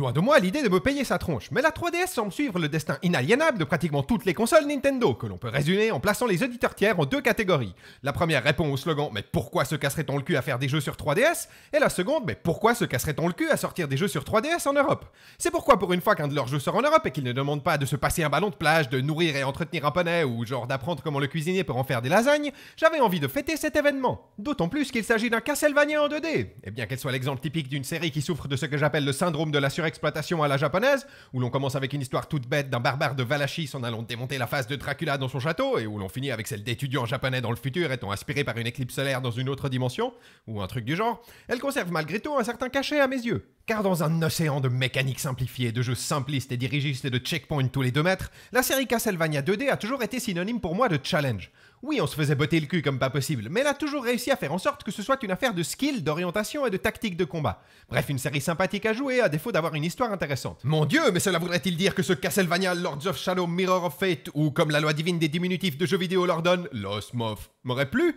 Loin de moi l'idée de me payer sa tronche, mais la 3DS semble suivre le destin inaliénable de pratiquement toutes les consoles Nintendo, que l'on peut résumer en plaçant les auditeurs tiers en deux catégories. La première répond au slogan Mais pourquoi se casserait-on le cul à faire des jeux sur 3DS Et la seconde Mais pourquoi se casserait-on le cul à sortir des jeux sur 3DS en Europe C'est pourquoi pour une fois qu'un de leurs jeux sort en Europe et qu'ils ne demandent pas de se passer un ballon de plage, de nourrir et entretenir un poney ou genre d'apprendre comment le cuisiner pour en faire des lasagnes, j'avais envie de fêter cet événement. D'autant plus qu'il s'agit d'un Castlevania en 2D. Et eh bien qu'elle soit l'exemple typique d'une série qui souffre de ce que j'appelle le syndrome de la exploitation à la japonaise, où l'on commence avec une histoire toute bête d'un barbare de Valachis en allant démonter la face de Dracula dans son château, et où l'on finit avec celle d'étudiants japonais dans le futur étant inspirés par une éclipse solaire dans une autre dimension, ou un truc du genre, elle conserve malgré tout un certain cachet à mes yeux. Car dans un océan de mécaniques simplifiées, de jeux simplistes et dirigistes et de checkpoints tous les deux mètres, la série Castlevania 2D a toujours été synonyme pour moi de challenge. Oui, on se faisait botter le cul comme pas possible, mais elle a toujours réussi à faire en sorte que ce soit une affaire de skill, d'orientation et de tactique de combat. Bref, une série sympathique à jouer, à défaut d'avoir une histoire intéressante. Mon dieu, mais cela voudrait-il dire que ce Castlevania Lords of Shadow Mirror of Fate, ou comme la loi divine des diminutifs de jeux vidéo l'ordonne, Lost Moth, m'aurait plu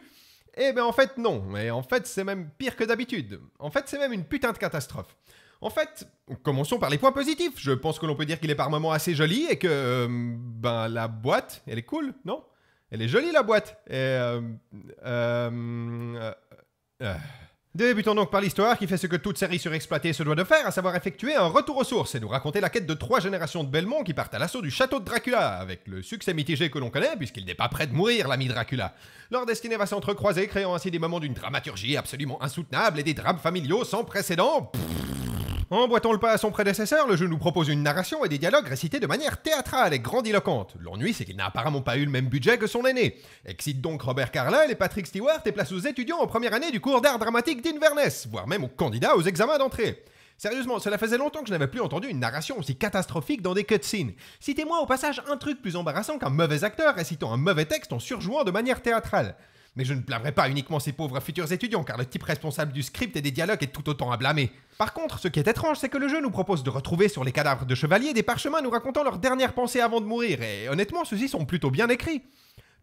eh ben en fait non, mais en fait c'est même pire que d'habitude. En fait c'est même une putain de catastrophe. En fait, commençons par les points positifs. Je pense que l'on peut dire qu'il est par moments assez joli et que euh, ben la boîte, elle est cool, non Elle est jolie la boîte. Et euh, euh, euh, euh Débutons donc par l'histoire qui fait ce que toute série surexploitée se doit de faire, à savoir effectuer un retour aux sources et nous raconter la quête de trois générations de Belmont qui partent à l'assaut du château de Dracula, avec le succès mitigé que l'on connaît puisqu'il n'est pas prêt de mourir l'ami Dracula. Leur destinée va s'entrecroiser, créant ainsi des moments d'une dramaturgie absolument insoutenable et des drames familiaux sans précédent boitant le pas à son prédécesseur, le jeu nous propose une narration et des dialogues récités de manière théâtrale et grandiloquente. L'ennui, c'est qu'il n'a apparemment pas eu le même budget que son aîné. Excite donc Robert Carlyle et Patrick Stewart et place aux étudiants en première année du cours d'art dramatique d'Inverness, voire même aux candidats aux examens d'entrée. Sérieusement, cela faisait longtemps que je n'avais plus entendu une narration aussi catastrophique dans des cutscenes. Citez-moi au passage un truc plus embarrassant qu'un mauvais acteur récitant un mauvais texte en surjouant de manière théâtrale. Mais je ne blâmerai pas uniquement ces pauvres futurs étudiants, car le type responsable du script et des dialogues est tout autant à blâmer. Par contre, ce qui est étrange, c'est que le jeu nous propose de retrouver sur les cadavres de chevaliers des parchemins nous racontant leurs dernières pensées avant de mourir, et honnêtement, ceux-ci sont plutôt bien écrits.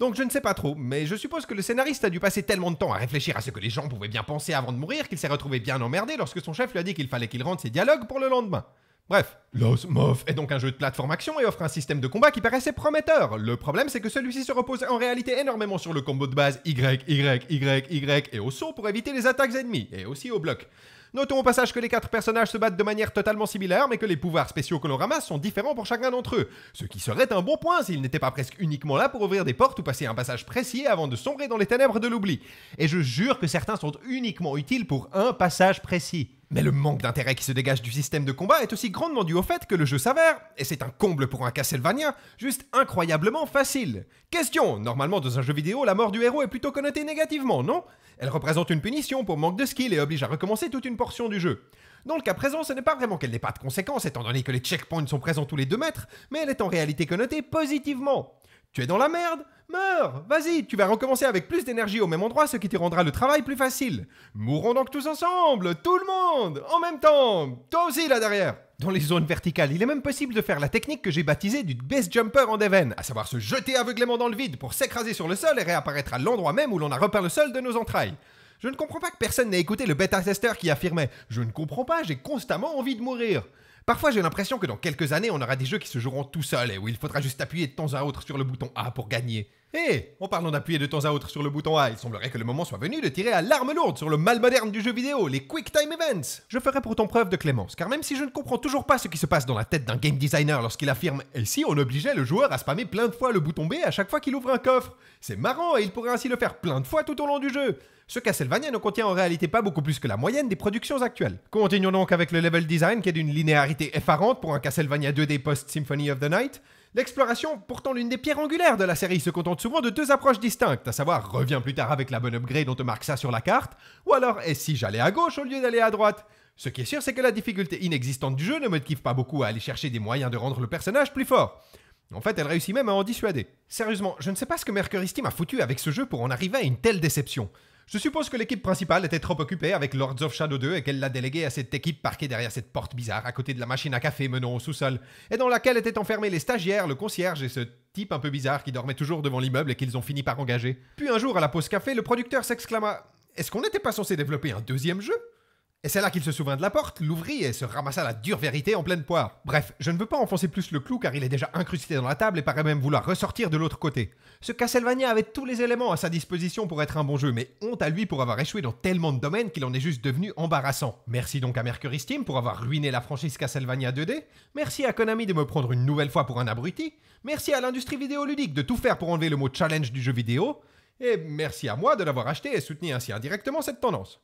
Donc je ne sais pas trop, mais je suppose que le scénariste a dû passer tellement de temps à réfléchir à ce que les gens pouvaient bien penser avant de mourir qu'il s'est retrouvé bien emmerdé lorsque son chef lui a dit qu'il fallait qu'il rende ses dialogues pour le lendemain. Bref, Los Moth est donc un jeu de plateforme action et offre un système de combat qui paraissait prometteur. Le problème, c'est que celui-ci se repose en réalité énormément sur le combo de base Y, Y, Y, Y et au saut pour éviter les attaques ennemies, et aussi au bloc. Notons au passage que les quatre personnages se battent de manière totalement similaire, mais que les pouvoirs spéciaux que l'on ramasse sont différents pour chacun d'entre eux, ce qui serait un bon point s'ils n'étaient pas presque uniquement là pour ouvrir des portes ou passer un passage précis avant de sombrer dans les ténèbres de l'oubli. Et je jure que certains sont uniquement utiles pour un passage précis. Mais le manque d'intérêt qui se dégage du système de combat est aussi grandement dû au fait que le jeu s'avère, et c'est un comble pour un Castlevania, juste incroyablement facile. Question Normalement, dans un jeu vidéo, la mort du héros est plutôt connotée négativement, non Elle représente une punition pour manque de skill et oblige à recommencer toute une portion du jeu. Dans le cas présent, ce n'est pas vraiment qu'elle n'ait pas de conséquences, étant donné que les checkpoints sont présents tous les 2 mètres, mais elle est en réalité connotée positivement. Tu es dans la merde Meurs Vas-y, tu vas recommencer avec plus d'énergie au même endroit, ce qui te rendra le travail plus facile. Mourons donc tous ensemble, tout le monde, en même temps, toi aussi là derrière dans les zones verticales, il est même possible de faire la technique que j'ai baptisée du best jumper en Deven, à savoir se jeter aveuglément dans le vide pour s'écraser sur le sol et réapparaître à l'endroit même où l'on a repeint le sol de nos entrailles. Je ne comprends pas que personne n'ait écouté le bêta tester qui affirmait Je ne comprends pas, j'ai constamment envie de mourir. Parfois, j'ai l'impression que dans quelques années, on aura des jeux qui se joueront tout seuls et où il faudra juste appuyer de temps à autre sur le bouton A pour gagner. Hé, eh, en parlant d'appuyer de temps à autre sur le bouton A, il semblerait que le moment soit venu de tirer à l'arme lourde sur le mal moderne du jeu vidéo, les Quick Time Events. Je ferai pourtant preuve de clémence, car même si je ne comprends toujours pas ce qui se passe dans la tête d'un game designer lorsqu'il affirme « Et si on obligeait le joueur à spammer plein de fois le bouton B à chaque fois qu'il ouvre un coffre ?» C'est marrant et il pourrait ainsi le faire plein de fois tout au long du jeu. Ce Castlevania ne contient en réalité pas beaucoup plus que la moyenne des productions actuelles. Continuons donc avec le level design qui est d'une linéarité effarante pour un Castlevania 2D post-Symphony of the Night, L'exploration, pourtant l'une des pierres angulaires de la série, se contente souvent de deux approches distinctes, à savoir reviens plus tard avec la bonne upgrade, on te marque ça sur la carte, ou alors et si j'allais à gauche au lieu d'aller à droite Ce qui est sûr, c'est que la difficulté inexistante du jeu ne me motive pas beaucoup à aller chercher des moyens de rendre le personnage plus fort. En fait, elle réussit même à en dissuader. Sérieusement, je ne sais pas ce que Mercury Steam a foutu avec ce jeu pour en arriver à une telle déception. Je suppose que l'équipe principale était trop occupée avec Lords of Shadow 2 et qu'elle l'a déléguée à cette équipe parquée derrière cette porte bizarre à côté de la machine à café menant au sous-sol, et dans laquelle étaient enfermés les stagiaires, le concierge et ce type un peu bizarre qui dormait toujours devant l'immeuble et qu'ils ont fini par engager. Puis un jour, à la pause café, le producteur s'exclama Est-ce qu'on n'était pas censé développer un deuxième jeu et c'est là qu'il se souvint de la porte, l'ouvrit et se ramassa la dure vérité en pleine poire. Bref, je ne veux pas enfoncer plus le clou car il est déjà incrusté dans la table et paraît même vouloir ressortir de l'autre côté. Ce Castlevania avait tous les éléments à sa disposition pour être un bon jeu, mais honte à lui pour avoir échoué dans tellement de domaines qu'il en est juste devenu embarrassant. Merci donc à Mercury Steam pour avoir ruiné la franchise Castlevania 2D, merci à Konami de me prendre une nouvelle fois pour un abruti, merci à l'industrie vidéoludique de tout faire pour enlever le mot challenge du jeu vidéo, et merci à moi de l'avoir acheté et soutenu ainsi indirectement cette tendance.